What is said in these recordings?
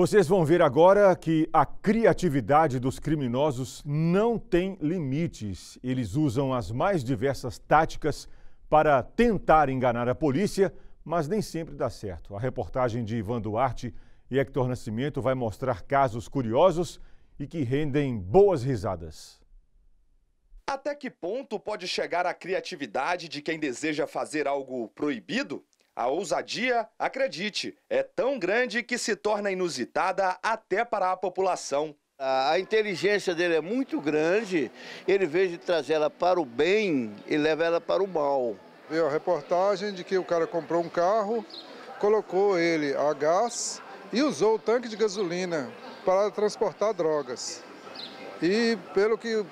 Vocês vão ver agora que a criatividade dos criminosos não tem limites. Eles usam as mais diversas táticas para tentar enganar a polícia, mas nem sempre dá certo. A reportagem de Ivan Duarte e Hector Nascimento vai mostrar casos curiosos e que rendem boas risadas. Até que ponto pode chegar a criatividade de quem deseja fazer algo proibido? A ousadia, acredite, é tão grande que se torna inusitada até para a população. A inteligência dele é muito grande, ele de trazer ela para o bem e leva ela para o mal. Veio a reportagem de que o cara comprou um carro, colocou ele a gás e usou o tanque de gasolina para transportar drogas. E pelo que,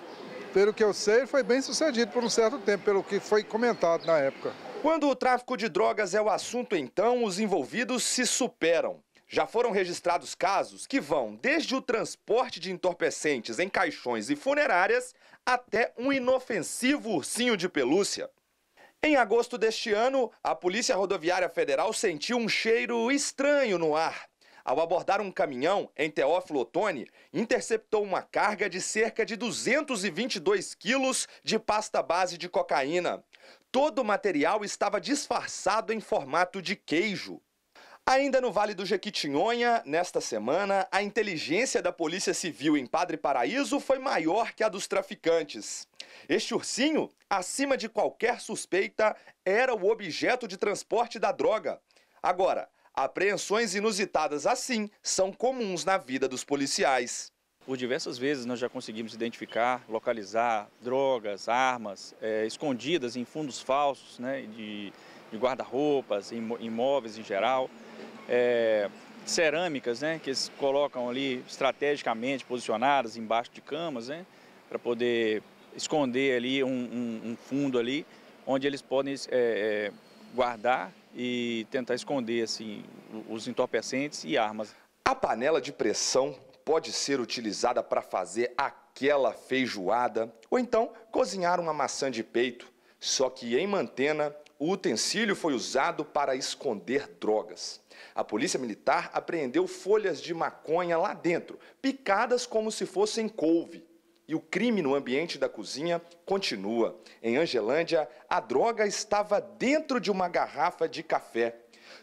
pelo que eu sei, foi bem sucedido por um certo tempo, pelo que foi comentado na época. Quando o tráfico de drogas é o assunto, então, os envolvidos se superam. Já foram registrados casos que vão desde o transporte de entorpecentes em caixões e funerárias até um inofensivo ursinho de pelúcia. Em agosto deste ano, a Polícia Rodoviária Federal sentiu um cheiro estranho no ar. Ao abordar um caminhão em Teófilo Otoni, interceptou uma carga de cerca de 222 quilos de pasta base de cocaína. Todo o material estava disfarçado em formato de queijo. Ainda no Vale do Jequitinhonha, nesta semana, a inteligência da Polícia Civil em Padre Paraíso foi maior que a dos traficantes. Este ursinho, acima de qualquer suspeita, era o objeto de transporte da droga. Agora, apreensões inusitadas assim são comuns na vida dos policiais. Por diversas vezes nós já conseguimos identificar, localizar drogas, armas é, escondidas em fundos falsos, né, de, de guarda-roupas, imóveis em geral, é, cerâmicas né, que eles colocam ali estrategicamente posicionadas embaixo de camas, né, para poder esconder ali um, um, um, fundo ali, onde eles podem é, guardar e tentar esconder assim, os entorpecentes e armas. A panela de pressão pode ser utilizada para fazer aquela feijoada ou então cozinhar uma maçã de peito. Só que em Mantena, o utensílio foi usado para esconder drogas. A polícia militar apreendeu folhas de maconha lá dentro, picadas como se fossem couve e o crime no ambiente da cozinha continua. Em Angelândia, a droga estava dentro de uma garrafa de café.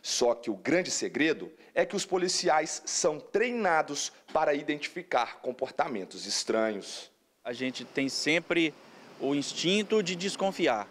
Só que o grande segredo é que os policiais são treinados para identificar comportamentos estranhos. A gente tem sempre o instinto de desconfiar.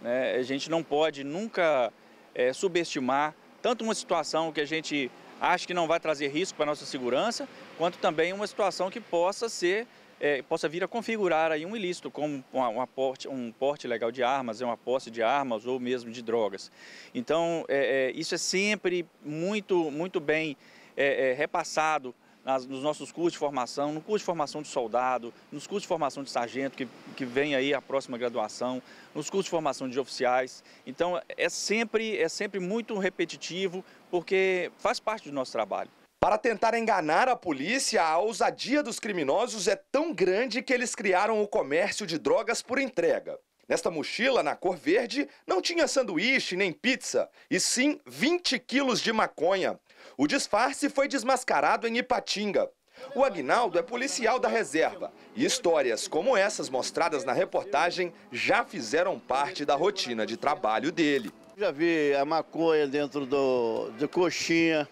Né? A gente não pode nunca é, subestimar tanto uma situação que a gente acha que não vai trazer risco para a nossa segurança, quanto também uma situação que possa ser é, possa vir a configurar aí um ilícito, como um, porte, um porte legal de armas, é uma posse de armas ou mesmo de drogas. Então, é, é, isso é sempre muito, muito bem é, é, repassado nas, nos nossos cursos de formação, no curso de formação de soldado, nos cursos de formação de sargento, que, que vem aí a próxima graduação, nos cursos de formação de oficiais. Então, é sempre, é sempre muito repetitivo, porque faz parte do nosso trabalho. Para tentar enganar a polícia, a ousadia dos criminosos é tão grande que eles criaram o comércio de drogas por entrega. Nesta mochila, na cor verde, não tinha sanduíche nem pizza, e sim 20 quilos de maconha. O disfarce foi desmascarado em Ipatinga. O Agnaldo é policial da reserva e histórias como essas mostradas na reportagem já fizeram parte da rotina de trabalho dele. Já vi a maconha dentro do, de coxinha,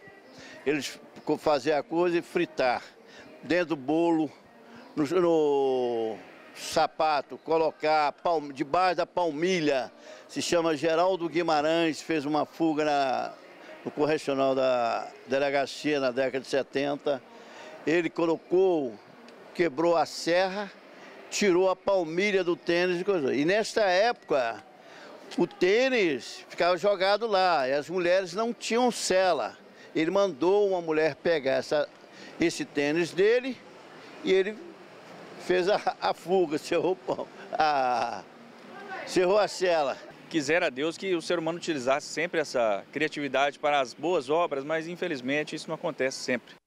eles fazer a coisa e fritar. Dentro do bolo, no, no sapato, colocar palm, debaixo da palmilha. Se chama Geraldo Guimarães, fez uma fuga na, no correcional da delegacia na década de 70. Ele colocou, quebrou a serra, tirou a palmilha do tênis e coisa. E nesta época, o tênis ficava jogado lá e as mulheres não tinham cela. Ele mandou uma mulher pegar essa, esse tênis dele e ele fez a, a fuga, cerrou, a, cerrou a cela. Quisera Deus que o ser humano utilizasse sempre essa criatividade para as boas obras, mas infelizmente isso não acontece sempre.